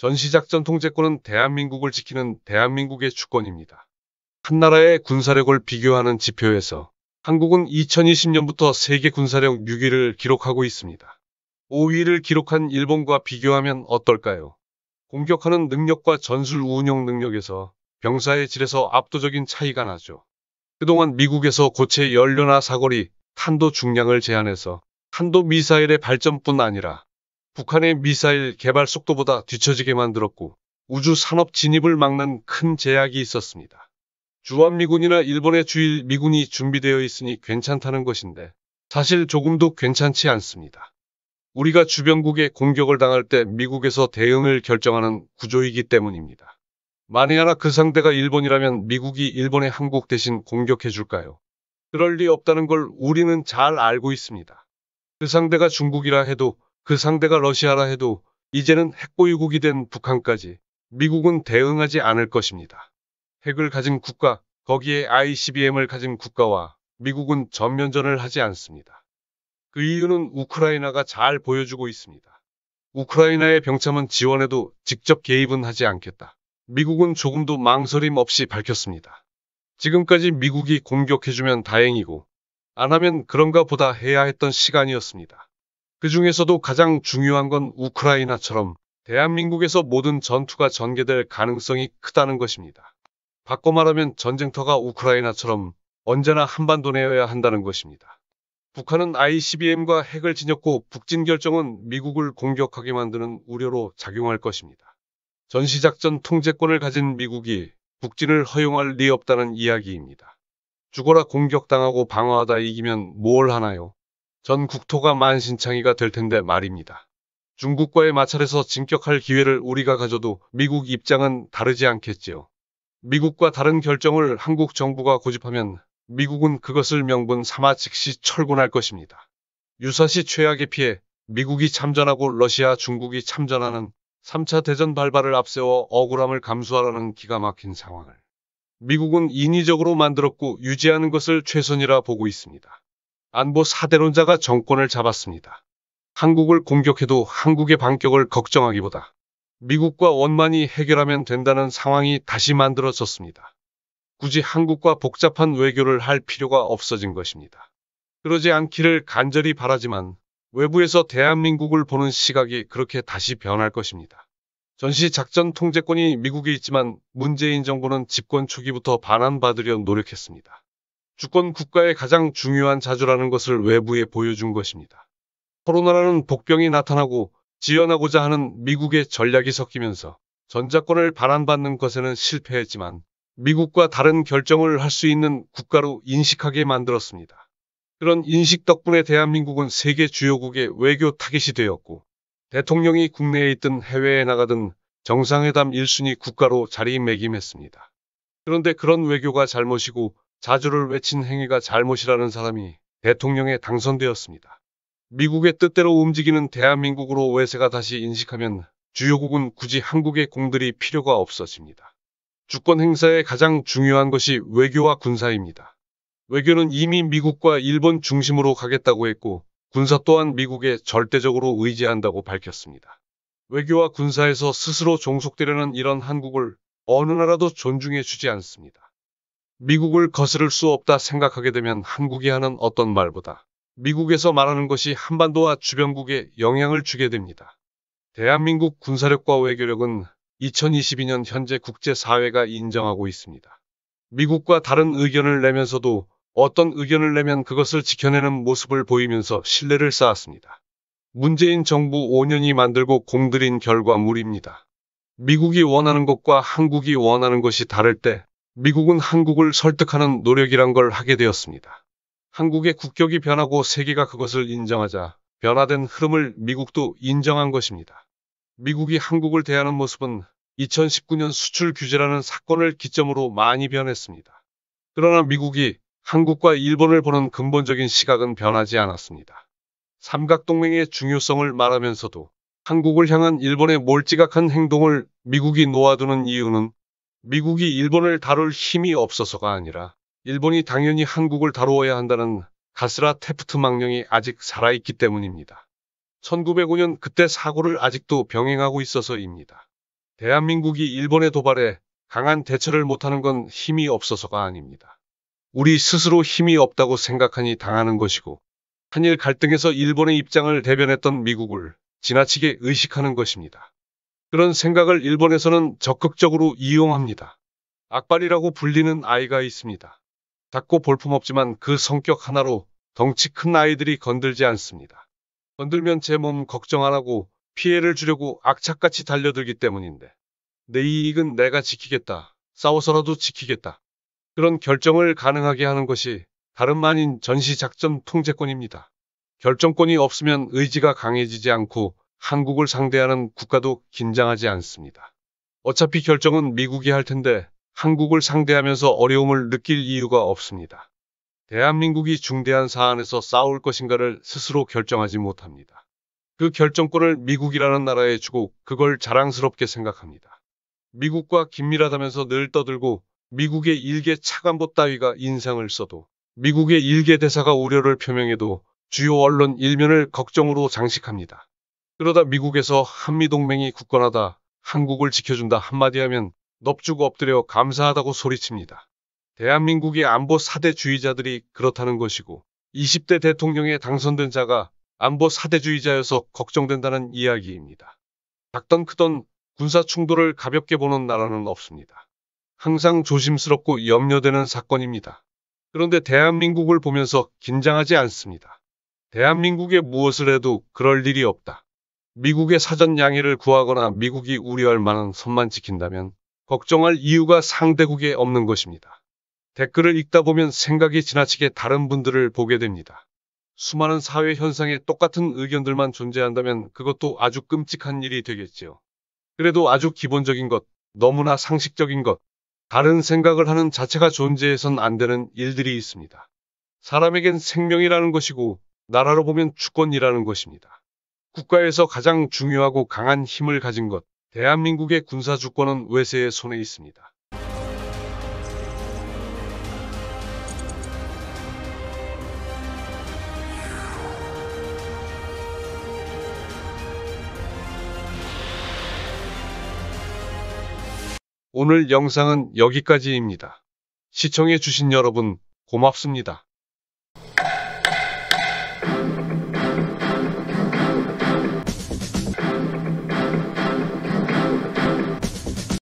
전시작전 통제권은 대한민국을 지키는 대한민국의 주권입니다. 한나라의 군사력을 비교하는 지표에서 한국은 2020년부터 세계 군사력 6위를 기록하고 있습니다. 5위를 기록한 일본과 비교하면 어떨까요? 공격하는 능력과 전술 운용 능력에서 병사의 질에서 압도적인 차이가 나죠. 그동안 미국에서 고체 연료나 사거리, 탄도 중량을 제한해서 탄도 미사일의 발전뿐 아니라 북한의 미사일 개발 속도보다 뒤처지게 만들었고 우주 산업 진입을 막는 큰 제약이 있었습니다. 주한미군이나 일본의 주일 미군이 준비되어 있으니 괜찮다는 것인데 사실 조금도 괜찮지 않습니다. 우리가 주변국의 공격을 당할 때 미국에서 대응을 결정하는 구조이기 때문입니다. 만에 하나 그 상대가 일본이라면 미국이 일본의 한국 대신 공격해 줄까요? 그럴 리 없다는 걸 우리는 잘 알고 있습니다. 그 상대가 중국이라 해도 그 상대가 러시아라 해도 이제는 핵보유국이 된 북한까지 미국은 대응하지 않을 것입니다. 핵을 가진 국가, 거기에 ICBM을 가진 국가와 미국은 전면전을 하지 않습니다. 그 이유는 우크라이나가 잘 보여주고 있습니다. 우크라이나의 병참은 지원에도 직접 개입은 하지 않겠다. 미국은 조금도 망설임 없이 밝혔습니다. 지금까지 미국이 공격해주면 다행이고 안 하면 그런가 보다 해야 했던 시간이었습니다. 그 중에서도 가장 중요한 건 우크라이나처럼 대한민국에서 모든 전투가 전개될 가능성이 크다는 것입니다. 바꿔 말하면 전쟁터가 우크라이나처럼 언제나 한반도 내여야 한다는 것입니다. 북한은 ICBM과 핵을 지녔고 북진 결정은 미국을 공격하게 만드는 우려로 작용할 것입니다. 전시작전 통제권을 가진 미국이 북진을 허용할 리 없다는 이야기입니다. 죽어라 공격당하고 방어하다 이기면 뭘 하나요? 전 국토가 만신창이가 될 텐데 말입니다. 중국과의 마찰에서 진격할 기회를 우리가 가져도 미국 입장은 다르지 않겠지요. 미국과 다른 결정을 한국 정부가 고집하면 미국은 그것을 명분 삼아 즉시 철군할 것입니다. 유사시 최악의 피해 미국이 참전하고 러시아 중국이 참전하는 3차 대전 발발을 앞세워 억울함을 감수하라는 기가 막힌 상황을 미국은 인위적으로 만들었고 유지하는 것을 최선이라 보고 있습니다. 안보 사대론자가 정권을 잡았습니다. 한국을 공격해도 한국의 반격을 걱정하기보다 미국과 원만히 해결하면 된다는 상황이 다시 만들어졌습니다. 굳이 한국과 복잡한 외교를 할 필요가 없어진 것입니다. 그러지 않기를 간절히 바라지만 외부에서 대한민국을 보는 시각이 그렇게 다시 변할 것입니다. 전시 작전 통제권이 미국에 있지만 문재인 정부는 집권 초기부터 반환받으려 노력했습니다. 주권 국가의 가장 중요한 자주라는 것을 외부에 보여준 것입니다. 코로나라는 복병이 나타나고 지연하고자 하는 미국의 전략이 섞이면서 전자권을 반환받는 것에는 실패했지만 미국과 다른 결정을 할 수 있는 국가로 인식하게 만들었습니다. 그런 인식 덕분에 대한민국은 세계 주요국의 외교 타깃이 되었고 대통령이 국내에 있든 해외에 나가든 정상회담 1순위 국가로 자리매김했습니다. 그런데 그런 외교가 잘못이고 자주를 외친 행위가 잘못이라는 사람이 대통령에 당선되었습니다. 미국의 뜻대로 움직이는 대한민국으로 외세가 다시 인식하면 주요국은 굳이 한국의 공들이 필요가 없어집니다. 주권 행사의 가장 중요한 것이 외교와 군사입니다. 외교는 이미 미국과 일본 중심으로 가겠다고 했고 군사 또한 미국에 절대적으로 의지한다고 밝혔습니다. 외교와 군사에서 스스로 종속되려는 이런 한국을 어느 나라도 존중해 주지 않습니다. 미국을 거스를 수 없다 생각하게 되면 한국이 하는 어떤 말보다 미국에서 말하는 것이 한반도와 주변국에 영향을 주게 됩니다. 대한민국 군사력과 외교력은 2022년 현재 국제사회가 인정하고 있습니다. 미국과 다른 의견을 내면서도 어떤 의견을 내면 그것을 지켜내는 모습을 보이면서 신뢰를 쌓았습니다. 문재인 정부 5년이 만들고 공들인 결과물입니다. 미국이 원하는 것과 한국이 원하는 것이 다를 때 미국은 한국을 설득하는 노력이란 걸 하게 되었습니다. 한국의 국격이 변하고 세계가 그것을 인정하자 변화된 흐름을 미국도 인정한 것입니다. 미국이 한국을 대하는 모습은 2019년 수출 규제라는 사건을 기점으로 많이 변했습니다. 그러나 미국이 한국과 일본을 보는 근본적인 시각은 변하지 않았습니다. 삼각동맹의 중요성을 말하면서도 한국을 향한 일본의 몰지각한 행동을 미국이 놓아두는 이유는 미국이 일본을 다룰 힘이 없어서가 아니라 일본이 당연히 한국을 다루어야 한다는 가스라 테프트 망령이 아직 살아있기 때문입니다. 1905년 그때 사고를 아직도 병행하고 있어서입니다. 대한민국이 일본의 도발에 강한 대처를 못하는 건 힘이 없어서가 아닙니다. 우리 스스로 힘이 없다고 생각하니 당하는 것이고 한일 갈등에서 일본의 입장을 대변했던 미국을 지나치게 의식하는 것입니다. 그런 생각을 일본에서는 적극적으로 이용합니다. 악발이라고 불리는 아이가 있습니다. 작고 볼품없지만 그 성격 하나로 덩치 큰 아이들이 건들지 않습니다. 건들면 제 몸 걱정 안 하고 피해를 주려고 악착같이 달려들기 때문인데 내 이익은 내가 지키겠다. 싸워서라도 지키겠다. 그런 결정을 가능하게 하는 것이 다름 아닌 전시작전 통제권입니다. 결정권이 없으면 의지가 강해지지 않고 한국을 상대하는 국가도 긴장하지 않습니다. 어차피 결정은 미국이 할 텐데 한국을 상대하면서 어려움을 느낄 이유가 없습니다. 대한민국이 중대한 사안에서 싸울 것인가를 스스로 결정하지 못합니다. 그 결정권을 미국이라는 나라에 주고 그걸 자랑스럽게 생각합니다. 미국과 긴밀하다면서 늘 떠들고 미국의 일개 차관보 따위가 인상을 써도 미국의 일개 대사가 우려를 표명해도 주요 언론 일면을 걱정으로 장식합니다. 그러다 미국에서 한미동맹이 굳건하다, 한국을 지켜준다 한마디 하면 넙죽 엎드려 감사하다고 소리칩니다. 대한민국의 안보 4대주의자들이 그렇다는 것이고 20대 대통령에 당선된 자가 안보 4대주의자여서 걱정된다는 이야기입니다. 작던 크던 군사 충돌을 가볍게 보는 나라는 없습니다. 항상 조심스럽고 염려되는 사건입니다. 그런데 대한민국을 보면서 긴장하지 않습니다. 대한민국에 무엇을 해도 그럴 일이 없다. 미국의 사전 양해를 구하거나 미국이 우려할 만한 선만 지킨다면 걱정할 이유가 상대국에 없는 것입니다. 댓글을 읽다 보면 생각이 지나치게 다른 분들을 보게 됩니다. 수많은 사회 현상에 똑같은 의견들만 존재한다면 그것도 아주 끔찍한 일이 되겠지요. 그래도 아주 기본적인 것, 너무나 상식적인 것, 다른 생각을 하는 자체가 존재해선 안 되는 일들이 있습니다. 사람에겐 생명이라는 것이고 나라로 보면 주권이라는 것입니다. 국가에서 가장 중요하고 강한 힘을 가진 것, 대한민국의 군사주권은 외세의 손에 있습니다. 오늘 영상은 여기까지입니다. 시청해주신 여러분 고맙습니다.